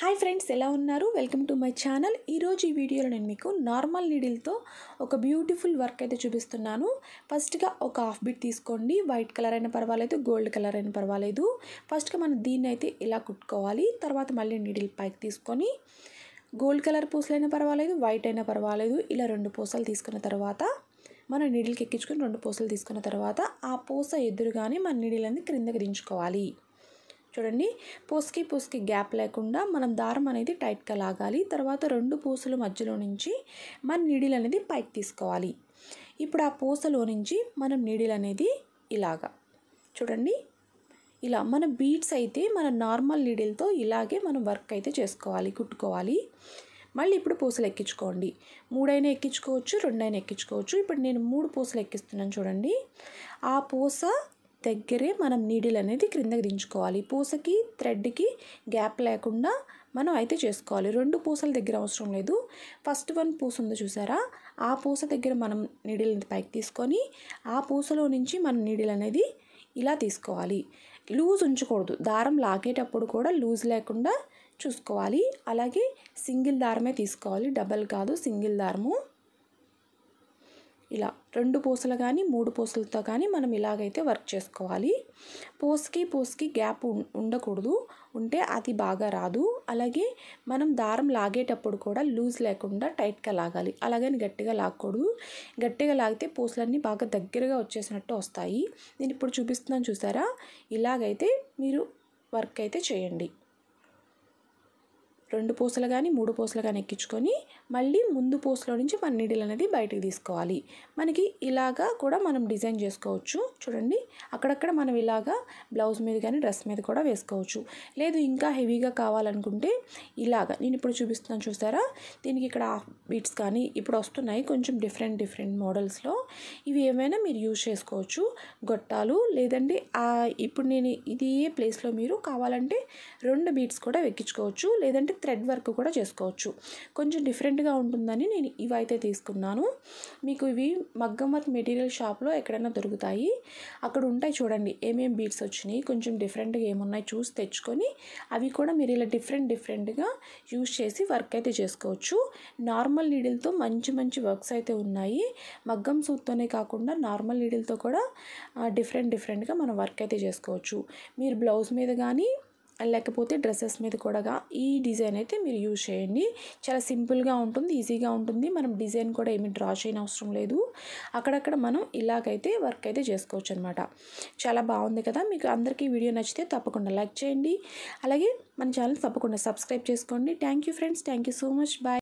hi friends ఎలా ఉన్నారు welcome to my channel ఈరోజు ఈ వీడియోలో నేను మీకు నార్మల్ నీడిల్తో ఒక బ్యూటిఫుల్ వర్క్ అయితే చూపిస్తున్నాను ఫస్ట్గా ఒక హాఫ్ బిట్ తీసుకోండి వైట్ కలర్ అయినా పర్వాలేదు గోల్డ్ కలర్ అయినా పర్వాలేదు ఫస్ట్గా మనం దీన్ని అయితే ఇలా కుట్టుకోవాలి తర్వాత మళ్ళీ నీడిల్ పైకి తీసుకొని గోల్డ్ కలర్ పూసలైనా పర్వాలేదు వైట్ అయినా పర్వాలేదు ఇలా రెండు పూసలు తీసుకున్న తర్వాత మనం నీడిల్కి ఎక్కించుకొని రెండు పూసలు తీసుకున్న తర్వాత ఆ పూస ఎదురుగానే మన నీడిల్ని క్రిందకి దించుకోవాలి చూడండి పూసకి పూసకి గ్యాప్ లేకుండా మనం దారం అనేది టైట్గా లాగాలి తర్వాత రెండు పూసల మధ్యలో నుంచి మన నీడిల్ అనేది పైకి తీసుకోవాలి ఇప్పుడు ఆ పూసలో నుంచి మనం నీడిల్ అనేది ఇలాగా చూడండి ఇలా మన బీట్స్ అయితే మన నార్మల్ నీడిల్తో ఇలాగే మనం వర్క్ అయితే చేసుకోవాలి కుట్టుకోవాలి మళ్ళీ ఇప్పుడు పూసలు ఎక్కించుకోండి మూడైనా ఎక్కించుకోవచ్చు రెండైనా ఎక్కించుకోవచ్చు ఇప్పుడు నేను మూడు పూసలు ఎక్కిస్తున్నాను చూడండి ఆ పూస దగ్గరే మనం నీడిల్ అనేది క్రిందకి దించుకోవాలి పూసకి థ్రెడ్కి గ్యాప్ లేకుండా మనం అయితే చేసుకోవాలి రెండు పూసల దగ్గర అవసరం లేదు ఫస్ట్ వన్ పూస ఉందో చూసారా ఆ పూస దగ్గర మనం నీడిల్ పైకి తీసుకొని ఆ పూసలో నుంచి మనం నీడిల్ అనేది ఇలా తీసుకోవాలి లూజ్ ఉంచకూడదు దారం లాగేటప్పుడు కూడా లూజ్ లేకుండా చూసుకోవాలి అలాగే సింగిల్ దారమే తీసుకోవాలి డబల్ కాదు సింగిల్ దారము ఇలా రెండు పూసలు కానీ మూడు పూసలతో కానీ మనం ఇలాగైతే వర్క్ చేసుకోవాలి పూసకి పూసకి గ్యాప్ ఉండకూడదు ఉంటే అది బాగా రాదు అలాగే మనం దారం లాగేటప్పుడు కూడా లూజ్ లేకుండా టైట్గా లాగాలి అలాగని గట్టిగా లాగకూడదు గట్టిగా లాగితే పూసలన్నీ బాగా దగ్గరగా వచ్చేసినట్టు వస్తాయి నేను ఇప్పుడు చూపిస్తున్నాను చూసారా ఇలాగైతే మీరు వర్క్ అయితే చేయండి రెండు పూసలు కానీ మూడు పూసలు కానీ ఎక్కించుకొని మళ్ళీ ముందు పూసలో నుంచి వన్ నీడిల్ అనేది బయటకు తీసుకోవాలి మనకి ఇలాగా కూడా మనం డిజైన్ చేసుకోవచ్చు చూడండి అక్కడక్కడ మనం ఇలాగా బ్లౌజ్ మీద కానీ డ్రెస్ మీద కూడా వేసుకోవచ్చు లేదు ఇంకా హెవీగా కావాలనుకుంటే ఇలాగా నేను ఇప్పుడు చూపిస్తున్నాను చూసారా దీనికి ఇక్కడ బీట్స్ కానీ ఇప్పుడు వస్తున్నాయి కొంచెం డిఫరెంట్ డిఫరెంట్ మోడల్స్లో ఇవి ఏమైనా మీరు యూజ్ చేసుకోవచ్చు గొట్టాలు లేదండి ఇప్పుడు నేను ఇది ఏ ప్లేస్లో మీరు కావాలంటే రెండు బీట్స్ కూడా ఎక్కించుకోవచ్చు లేదంటే థ్రెడ్ వర్క్ కూడా చేసుకోవచ్చు కొంచెం డిఫరెంట్గా ఉంటుందని నేను ఇవైతే తీసుకున్నాను మీకు ఇవి మగ్గం వర్క్ మెటీరియల్ షాప్లో ఎక్కడైనా దొరుకుతాయి అక్కడ ఉంటాయి చూడండి ఏమేం బీట్స్ వచ్చినాయి కొంచెం డిఫరెంట్గా ఏమున్నాయి చూసి తెచ్చుకొని అవి కూడా మీరు ఇలా డిఫరెంట్ డిఫరెంట్గా యూజ్ చేసి వర్క్ అయితే చేసుకోవచ్చు నార్మల్ నీడిల్తో మంచి మంచి వర్క్స్ అయితే ఉన్నాయి మగ్గం సూత్తోనే కాకుండా నార్మల్ నీడిల్తో కూడా డిఫరెంట్ డిఫరెంట్గా మనం వర్క్ అయితే చేసుకోవచ్చు మీరు బ్లౌజ్ మీద కానీ లేకపోతే డ్రెస్సెస్ మీద కూడా ఈ డిజైన్ అయితే మీరు యూజ్ చేయండి చాలా సింపుల్గా ఉంటుంది ఈజీగా ఉంటుంది మనం డిజైన్ కూడా ఏమి డ్రా చేయని అవసరం లేదు అక్కడక్కడ మనం ఇలాగైతే వర్క్ అయితే చేసుకోవచ్చు అనమాట చాలా బాగుంది కదా మీకు అందరికీ వీడియో నచ్చితే తప్పకుండా లైక్ చేయండి అలాగే మన ఛానల్ తప్పకుండా సబ్స్క్రైబ్ చేసుకోండి thank you friends thank you so much bye